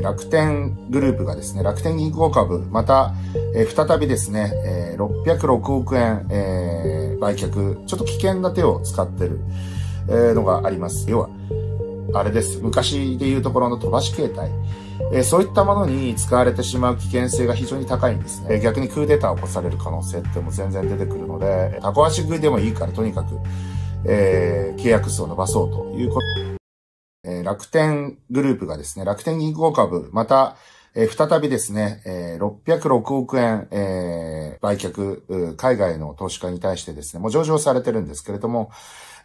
え楽天グループがですね、楽天銀行株、また、えー、再びですね、えー、606億円、えー、売却、ちょっと危険な手を使ってる、えー、のがあります。要は、あれです。昔でいうところの飛ばし携帯。えー、そういったものに使われてしまう危険性が非常に高いんですね。えー、逆にクーデターを起こされる可能性っても全然出てくるので、タコ足食いでもいいからとにかく、えー、契約数を伸ばそうということ。えー、楽天グループがですね、楽天銀行株、また、えー、再びですね、えー、606億円、えー、売却、海外の投資家に対してですね、もう上場されてるんですけれども、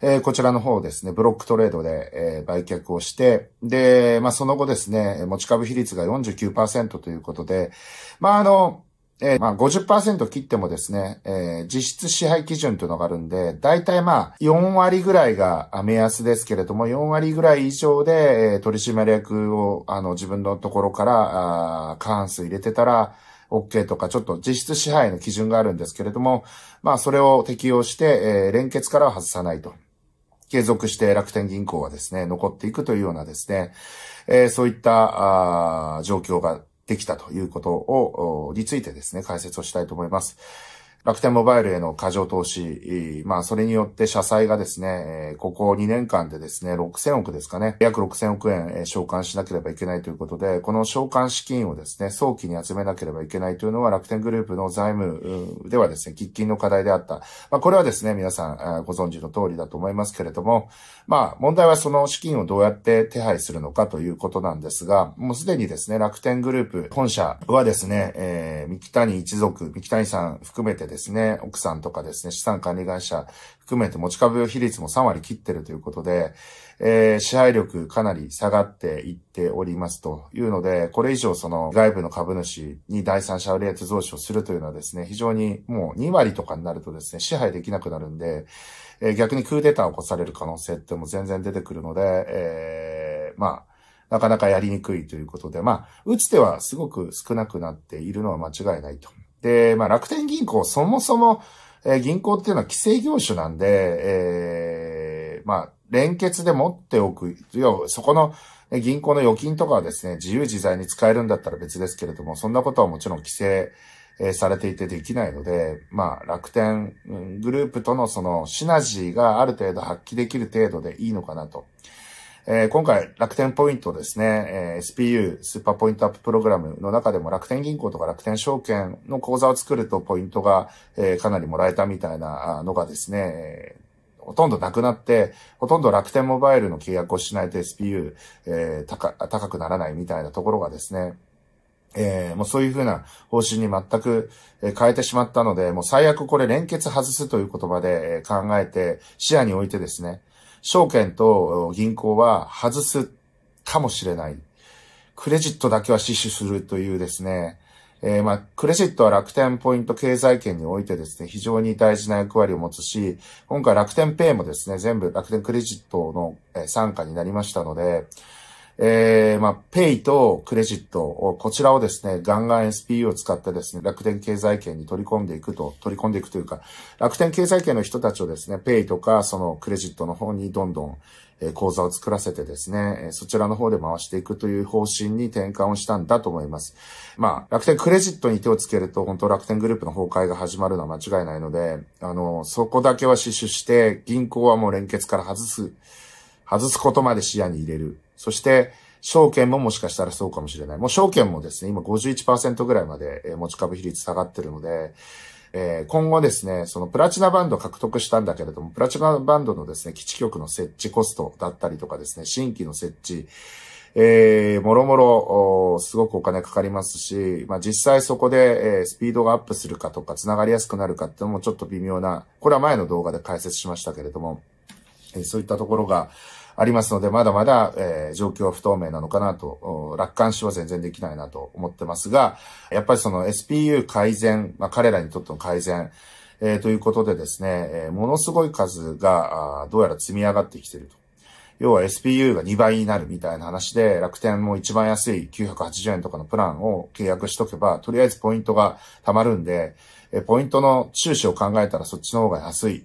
えー、こちらの方ですね、ブロックトレードで、えー、売却をして、で、まあ、その後ですね、持ち株比率が49%ということで、まあ、あの、えー、まあ50%切ってもですね、えー、実質支配基準というのがあるんで、大体まあ4割ぐらいが目安ですけれども、4割ぐらい以上で、えー、取締役をあの自分のところからあ過半数入れてたら、OK とか、ちょっと実質支配の基準があるんですけれども、まあそれを適用して、えー、連結からは外さないと。継続して楽天銀行はですね、残っていくというようなですね、えー、そういったあ状況ができたということを、についてですね、解説をしたいと思います。楽天モバイルへの過剰投資、まあ、それによって社債がですね、ここ2年間でですね、6000億ですかね、約6000億円償還しなければいけないということで、この償還資金をですね、早期に集めなければいけないというのは楽天グループの財務ではですね、喫緊の課題であった。まあ、これはですね、皆さんご存知の通りだと思いますけれども、まあ、問題はその資金をどうやって手配するのかということなんですが、もうすでにですね、楽天グループ本社はですね、えー、三木谷一族、三木谷さん含めてですねですね、奥さんとかですね、資産管理会社含めて持ち株比率も3割切ってるということで、えー、支配力かなり下がっていっておりますというので、これ以上その外部の株主に第三者レート増資をするというのはですね、非常にもう2割とかになるとですね、支配できなくなるんで、えー、逆にクーデターを起こされる可能性っても全然出てくるので、えー、まあ、なかなかやりにくいということで、まあ、打つ手はすごく少なくなっているのは間違いないとで、まあ、楽天銀行、そもそも、え銀行っていうのは規制業種なんで、えー、まあ、連結で持っておく、要はそこの銀行の預金とかはですね、自由自在に使えるんだったら別ですけれども、そんなことはもちろん規制、されていてできないので、まあ、楽天グループとのそのシナジーがある程度発揮できる程度でいいのかなと。えー、今回、楽天ポイントですね、えー、SPU、スーパーポイントアッププログラムの中でも楽天銀行とか楽天証券の口座を作るとポイントが、えー、かなりもらえたみたいなのがですね、ほとんどなくなって、ほとんど楽天モバイルの契約をしないと SPU、えー、高高くならないみたいなところがですね、えー、もうそういうふうな方針に全く変えてしまったので、もう最悪これ連結外すという言葉で考えて視野に置いてですね、証券と銀行は外すかもしれない。クレジットだけは死守するというですね、えー、まあ、クレジットは楽天ポイント経済圏においてですね、非常に大事な役割を持つし、今回楽天ペイもですね、全部楽天クレジットの参加になりましたので、えー、まあ、ペイとクレジットを、こちらをですね、ガンガン SPU を使ってですね、楽天経済圏に取り込んでいくと、取り込んでいくというか、楽天経済圏の人たちをですね、ペイとか、そのクレジットの方にどんどん、えー、口座を作らせてですね、そちらの方で回していくという方針に転換をしたんだと思います。まあ、楽天クレジットに手をつけると、本当楽天グループの崩壊が始まるのは間違いないので、あの、そこだけは死守して、銀行はもう連結から外す、外すことまで視野に入れる。そして、証券ももしかしたらそうかもしれない。もう証券もですね、今51%ぐらいまで持ち株比率下がってるので、えー、今後ですね、そのプラチナバンド獲得したんだけれども、プラチナバンドのですね、基地局の設置コストだったりとかですね、新規の設置、えー、もろもろ、すごくお金かかりますし、まあ、実際そこで、えー、スピードがアップするかとか、つながりやすくなるかってのもちょっと微妙な、これは前の動画で解説しましたけれども、えー、そういったところが、ありますので、まだまだ、えー、状況は不透明なのかなと、楽観視は全然できないなと思ってますが、やっぱりその SPU 改善、まあ、彼らにとっての改善、えー、ということでですね、えー、ものすごい数がどうやら積み上がってきていると。要は SPU が2倍になるみたいな話で、楽天も一番安い980円とかのプランを契約しとけば、とりあえずポイントが貯まるんで、ポイントの収支を考えたらそっちの方が安い、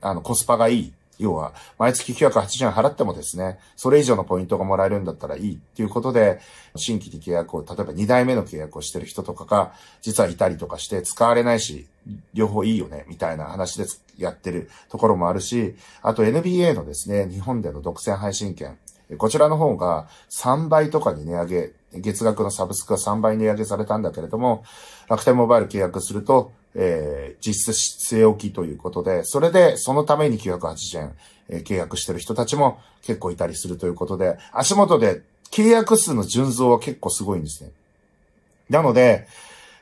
あの、コスパがいい要は、毎月980円払ってもですね、それ以上のポイントがもらえるんだったらいいっていうことで、新規で契約を、例えば2代目の契約をしてる人とかが、実はいたりとかして、使われないし、両方いいよね、みたいな話でやってるところもあるし、あと NBA のですね、日本での独占配信権、こちらの方が3倍とかに値上げ、月額のサブスクが3倍値上げされたんだけれども、楽天モバイル契約すると、えー、実質据え置きということで、それで、そのために980円、えー、契約してる人たちも結構いたりするということで、足元で契約数の純増は結構すごいんですね。なので、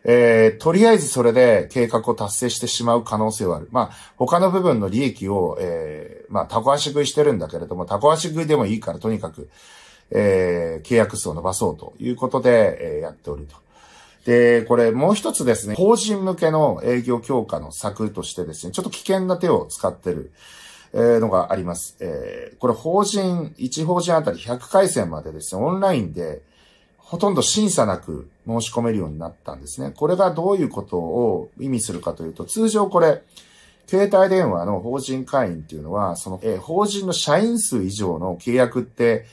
えー、とりあえずそれで計画を達成してしまう可能性はある。まあ、他の部分の利益を、えー、まあ、タコ足食いしてるんだけれども、タコ足食いでもいいからとにかく、えー、契約数を伸ばそうということで、えー、やっておると。で、これもう一つですね、法人向けの営業強化の策としてですね、ちょっと危険な手を使ってる。えのがあります。えー、これ法人、1法人あたり100回戦までですね、オンラインでほとんど審査なく申し込めるようになったんですね。これがどういうことを意味するかというと、通常これ、携帯電話の法人会員っていうのは、その、えー、法人の社員数以上の契約って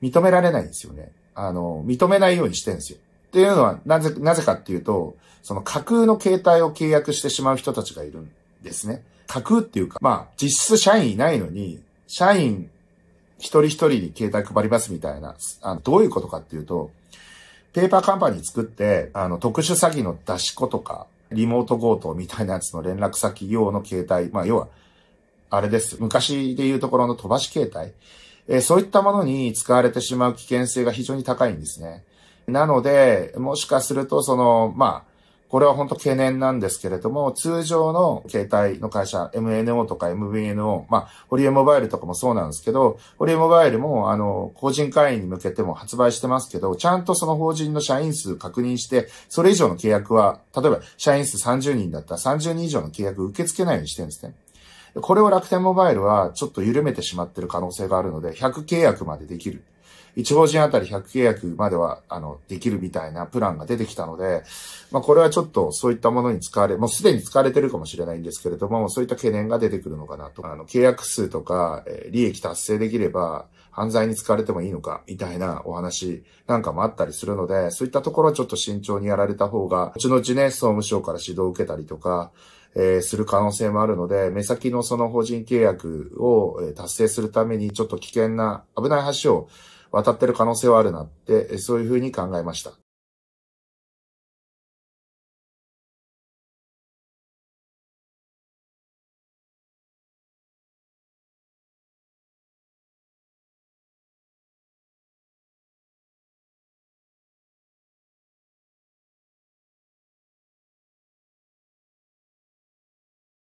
認められないんですよね。あの、認めないようにしてるんですよ。っていうのは、なぜ、なぜかっていうと、その架空の携帯を契約してしまう人たちがいるんですね。架空っていうか、まあ、実質社員いないのに、社員一人一人に携帯配りますみたいな、あのどういうことかっていうと、ペーパーカンパニー作って、あの、特殊詐欺の出し子とか、リモート強盗みたいなやつの連絡先用の携帯、まあ、要は、あれです。昔で言うところの飛ばし携帯。えー、そういったものに使われてしまう危険性が非常に高いんですね。なので、もしかすると、その、まあ、これは本当懸念なんですけれども、通常の携帯の会社、MNO とか MVNO、まあ、ホリエモバイルとかもそうなんですけど、ホリエモバイルも、あの、法人会員に向けても発売してますけど、ちゃんとその法人の社員数確認して、それ以上の契約は、例えば社員数30人だったら30人以上の契約受け付けないようにしてるんですね。これを楽天モバイルはちょっと緩めてしまってる可能性があるので、100契約までできる。一法人あたり100契約までは、あの、できるみたいなプランが出てきたので、まあ、これはちょっとそういったものに使われ、もうすでに使われてるかもしれないんですけれども、そういった懸念が出てくるのかなと。あの、契約数とか、え利益達成できれば、犯罪に使われてもいいのか、みたいなお話なんかもあったりするので、そういったところはちょっと慎重にやられた方が、後々ね、総務省から指導を受けたりとか、えー、する可能性もあるので、目先のその法人契約を達成するために、ちょっと危険な、危ない橋を渡ってる可能性はあるなって、そういうふうに考えました。